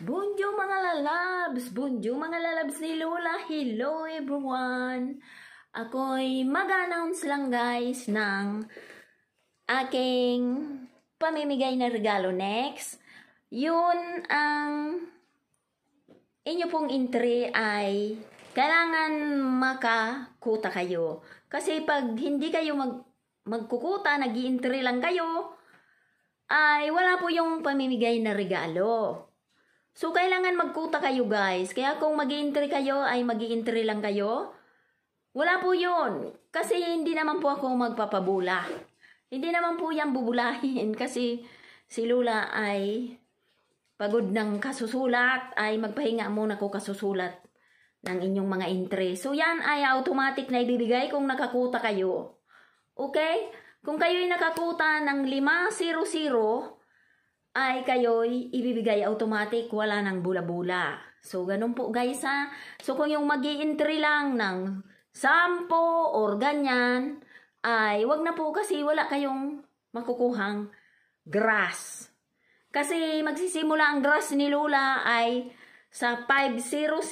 Bunjo mga lalabs! Bunjo mga lalabs ni Lola! Hello everyone! Ako'y mag-announce lang guys ng aking pamimigay na regalo next. Yun ang inyo pong entry ay kailangan makakuta kayo. Kasi pag hindi kayo mag magkukuta, nag entry lang kayo, ay wala po yung pamimigay na regalo. So, kailangan magkuta kayo guys. Kaya kung mag entry kayo, ay mag entry lang kayo. Wala po yun. Kasi hindi naman po ako magpapabula. Hindi naman po yan bubulahin. Kasi si Lula ay pagod ng kasusulat. Ay magpahinga muna ko kasusulat ng inyong mga entry. So, yan ay automatic na ibibigay kung nakakuta kayo. Okay? Kung kayo'y nakakuta ng 500, ay kayo'y ibibigay automatic, wala ng bula-bula. So, ganun po guys ha. So, kung yung mag entry lang ng sampo or ganyan, ay wag na po kasi wala kayong makukuhang grass. Kasi magsisimula ang grass ni Lola ay sa 500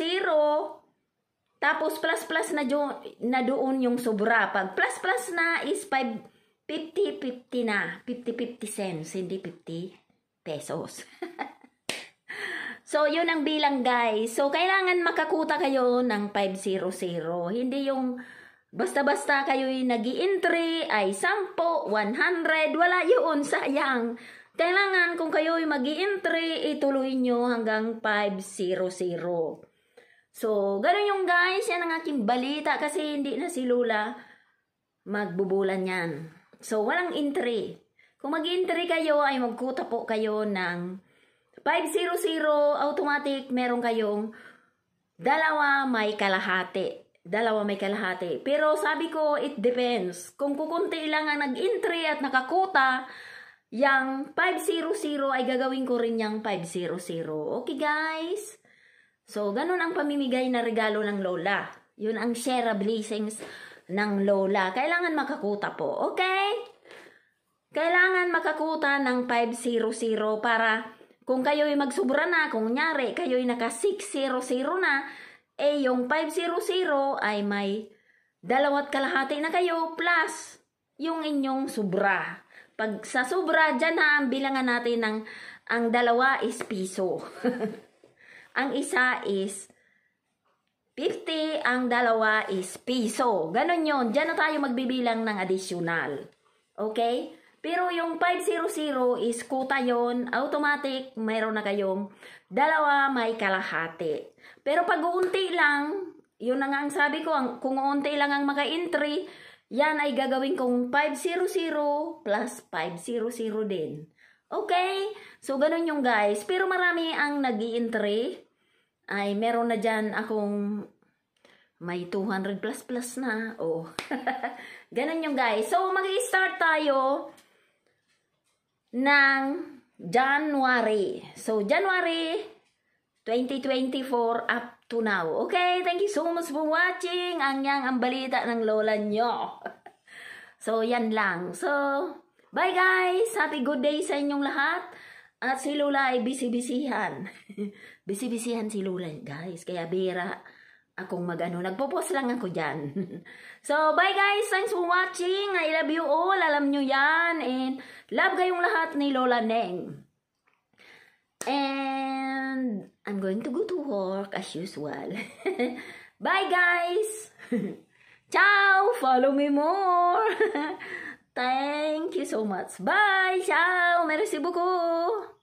tapos plus plus na, do, na doon yung sobra. Pag plus plus na is 5, 50-50 na. 50-50 cents, hindi 50 pesos. so, yun ang bilang guys. So, kailangan makakuta kayo ng 500. Hindi yung basta-basta kayo nag entry ay 10, 100, wala yun, sayang. Kailangan kung kayo'y mag entry ituloy nyo hanggang 500. So, ganun yung guys, yan ang aking balita kasi hindi na si Lula magbubulan yan. So, walang entry. Kung mag-entry kayo ay magkuta po kayo ng 500 automatic meron kayong dalawa may kalahati. Dalawa may kalahati. Pero sabi ko, it depends. Kung kukunti lang ang nag-entry at nakakuta, yang 500 ay gagawin ko rin yung 500. Okay guys? So, ganun ang pamimigay na regalo ng Lola. Yun ang share blessings ng Lola. Kailangan makakuta po. Okay? Kailangan makakuta ng 500 para kung kayo'y magsubra na, kung nyari kayo'y naka 600 na, eh yung 500 ay may dalawat kalahati na kayo plus yung inyong sobra. Pag sa sobra, dyan na ang bilangan natin ng ang dalawa is piso. ang isa is 50, ang dalawa is piso. Ganon yon Diyan na tayo magbibilang ng additional. Okay? Pero yung 500 is kuta yon automatic, mayroon na kayong dalawa may kalahati. Pero pag uunti lang, yun na nga ang sabi ko, ang, kung uunti lang ang maka-entry, yan ay gagawin kong 500 plus 500 din. Okay? So, ganun yung guys. Pero marami ang nag entry Ay, meron na dyan akong may 200 plus plus na. Oh. ganun yung guys. So, mag-start tayo ng January. So, January 2024 up to now. Okay, thank you so much for watching. Ang yang ang balita ng lola nyo. so, yan lang. So, bye guys! Happy good day sa inyong lahat. At si Lola ay busy-busyhan. busy bisibisihan si Lola, guys. Kaya bira akong mag-ano. Nagpo-post lang ako dyan. so, bye guys! Thanks for watching! I love you all! Alam nyo yan! And love kayong lahat ni Lola Neng. And I'm going to go to work as usual. bye guys! Ciao! Follow me more! Thank you so much. Bye! Ciao! Merci beaucoup!